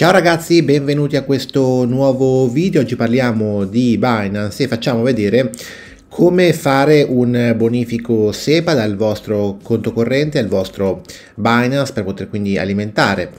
Ciao ragazzi, benvenuti a questo nuovo video. Oggi parliamo di Binance e facciamo vedere come fare un bonifico SEPA dal vostro conto corrente al vostro Binance per poter quindi alimentare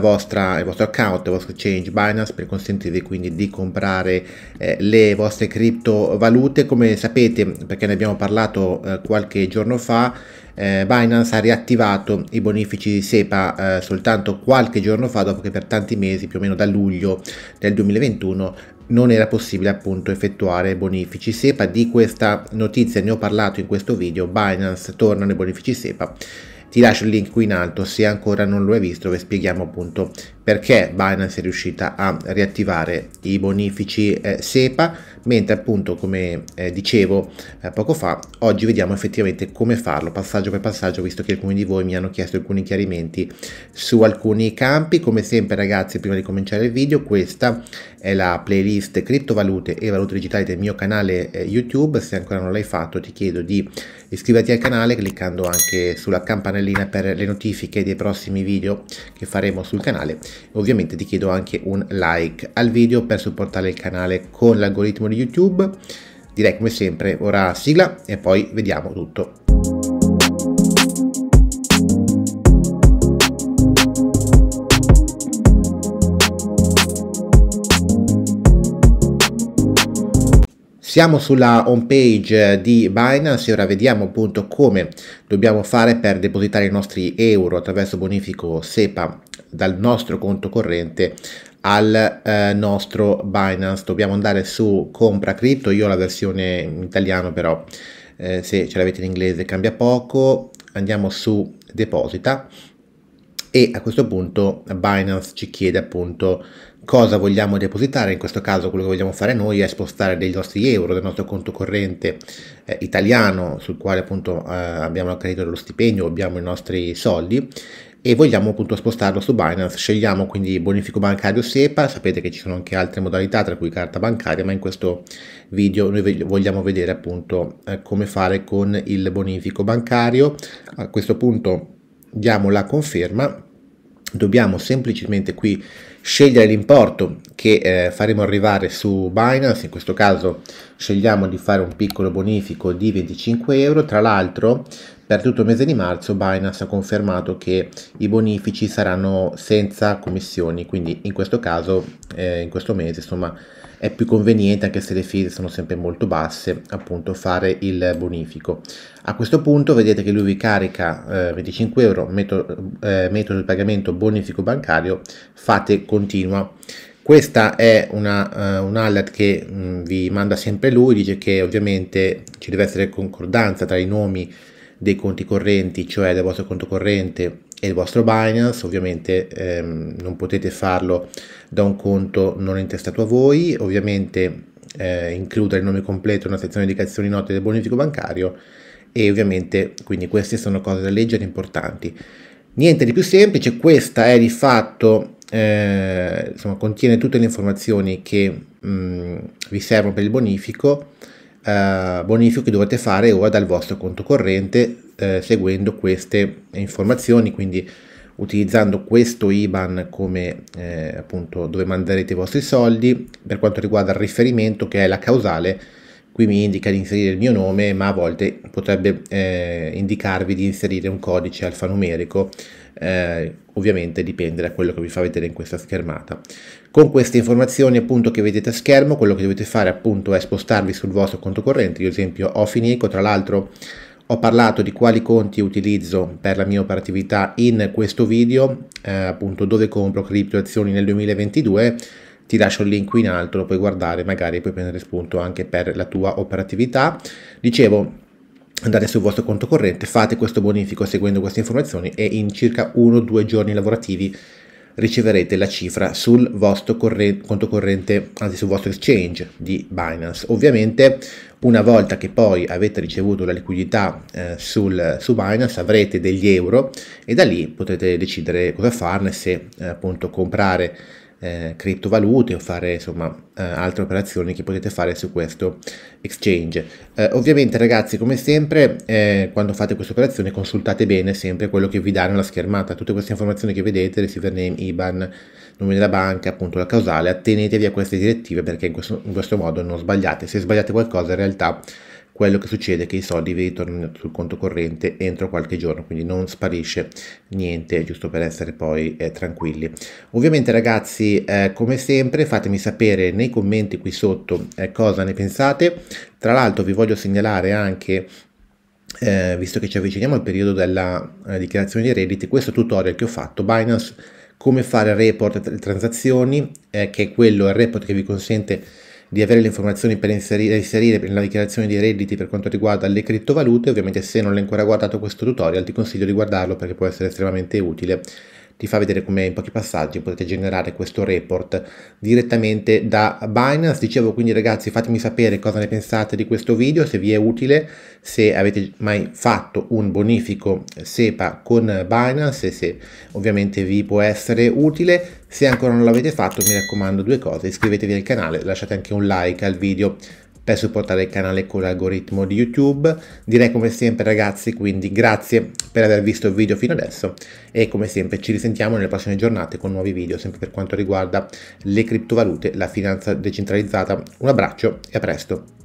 vostra, il vostro account, il vostro exchange Binance per consentirvi quindi di comprare eh, le vostre criptovalute. Come sapete, perché ne abbiamo parlato eh, qualche giorno fa, eh, Binance ha riattivato i bonifici di SEPA eh, soltanto qualche giorno fa dopo che per tanti mesi, più o meno da luglio del 2021, non era possibile appunto effettuare bonifici SEPA. Di questa notizia ne ho parlato in questo video, Binance torna nei bonifici SEPA. Ti lascio il link qui in alto se ancora non lo hai visto dove spieghiamo appunto perché Binance è riuscita a riattivare i bonifici eh, SEPA, mentre appunto come eh, dicevo eh, poco fa, oggi vediamo effettivamente come farlo passaggio per passaggio, visto che alcuni di voi mi hanno chiesto alcuni chiarimenti su alcuni campi. Come sempre ragazzi, prima di cominciare il video, questa è la playlist criptovalute e valute digitali del mio canale eh, YouTube, se ancora non l'hai fatto ti chiedo di iscriverti al canale cliccando anche sulla campanellina per le notifiche dei prossimi video che faremo sul canale Ovviamente ti chiedo anche un like al video per supportare il canale con l'algoritmo di YouTube. Direi come sempre ora sigla e poi vediamo tutto. Siamo sulla home page di Binance e ora vediamo appunto come dobbiamo fare per depositare i nostri euro attraverso bonifico SEPA dal nostro conto corrente al eh, nostro Binance. Dobbiamo andare su compra cripto, io ho la versione in italiano però eh, se ce l'avete in inglese cambia poco. Andiamo su deposita e a questo punto Binance ci chiede appunto cosa vogliamo depositare, in questo caso quello che vogliamo fare noi è spostare dei nostri euro dal nostro conto corrente eh, italiano sul quale appunto eh, abbiamo accredito lo stipendio, abbiamo i nostri soldi e vogliamo appunto spostarlo su Binance. Scegliamo quindi bonifico bancario SEPA, sapete che ci sono anche altre modalità tra cui carta bancaria, ma in questo video noi vogliamo vedere appunto eh, come fare con il bonifico bancario. A questo punto diamo la conferma, dobbiamo semplicemente qui scegliere l'importo che eh, faremo arrivare su Binance, in questo caso scegliamo di fare un piccolo bonifico di 25 euro, tra l'altro per tutto il mese di marzo Binance ha confermato che i bonifici saranno senza commissioni, quindi in questo caso, eh, in questo mese, insomma, è più conveniente, anche se le fees sono sempre molto basse, appunto fare il bonifico. A questo punto vedete che lui vi carica eh, 25 euro, metodo, eh, metodo di pagamento bonifico bancario, fate continua questa è una, uh, un alert che mh, mm, vi manda sempre lui dice che ovviamente ci deve essere concordanza tra i nomi dei conti correnti cioè del vostro conto corrente e il vostro Binance, ovviamente ehm, non potete farlo da un conto non intestato a voi, ovviamente eh, includere il nome completo in una sezione di indicazioni note del bonifico bancario e ovviamente quindi queste sono cose da leggere importanti. Niente di più semplice, questa è di fatto eh, insomma, contiene tutte le informazioni che mh, mm, vi servono per il bonifico, eh, bonifico che dovete fare ora dal vostro conto corrente eh, seguendo queste informazioni, quindi utilizzando questo IBAN come eh, appunto dove manderete i vostri soldi. Per quanto riguarda il riferimento che è la causale, qui mi indica di inserire il mio nome, ma a volte potrebbe eh, indicarvi di inserire un codice alfanumerico eh, ovviamente dipende da quello che vi fa vedere in questa schermata. Con queste informazioni appunto che vedete a schermo, quello che dovete fare appunto è spostarvi sul vostro conto corrente, io ad esempio ho Fineco, tra l'altro ho parlato di quali conti utilizzo per la mia operatività in questo video, eh, appunto dove compro criptoazioni nel 2022, ti lascio il link qui in alto, lo puoi guardare, magari puoi prendere spunto anche per la tua operatività. Dicevo, andate sul vostro conto corrente, fate questo bonifico seguendo queste informazioni e in circa 1-2 giorni lavorativi riceverete la cifra sul vostro corrente, conto corrente, anzi sul vostro exchange di Binance. Ovviamente una volta che poi avete ricevuto la liquidità eh, sul, su Binance avrete degli euro e da lì potrete decidere cosa farne, se eh, appunto comprare eh, criptovalute o fare insomma eh, altre operazioni che potete fare su questo exchange. Eh, ovviamente ragazzi come sempre eh, quando fate questa operazione consultate bene sempre quello che vi dà nella schermata, tutte queste informazioni che vedete, receiver name, IBAN, nome della banca, appunto la causale, attenetevi a queste direttive perché in questo, in questo modo non sbagliate, se sbagliate qualcosa in realtà quello che succede è che i soldi vi ritornano sul conto corrente entro qualche giorno, quindi non sparisce niente, giusto per essere poi eh, tranquilli. Ovviamente ragazzi, eh, come sempre, fatemi sapere nei commenti qui sotto eh, cosa ne pensate. Tra l'altro vi voglio segnalare anche eh, visto che ci avviciniamo al periodo della eh, dichiarazione di redditi, questo tutorial che ho fatto, Binance, come fare report tra le transazioni, eh, che è quello, il report che vi consente di avere le informazioni per inserire, inserire nella dichiarazione dei redditi per quanto riguarda le criptovalute. Ovviamente se non l'hai ancora guardato questo tutorial ti consiglio di guardarlo perché può essere estremamente utile ti fa vedere come in pochi passaggi potete generare questo report direttamente da Binance. Dicevo quindi ragazzi fatemi sapere cosa ne pensate di questo video, se vi è utile, se avete mai fatto un bonifico SEPA con Binance e se ovviamente vi può essere utile. Se ancora non l'avete fatto mi raccomando due cose, iscrivetevi al canale, lasciate anche un like al video per supportare il canale con l'algoritmo di YouTube. Direi come sempre ragazzi, quindi grazie per aver visto il video fino adesso e come sempre ci risentiamo nelle prossime giornate con nuovi video, sempre per quanto riguarda le criptovalute, la finanza decentralizzata. Un abbraccio e a presto!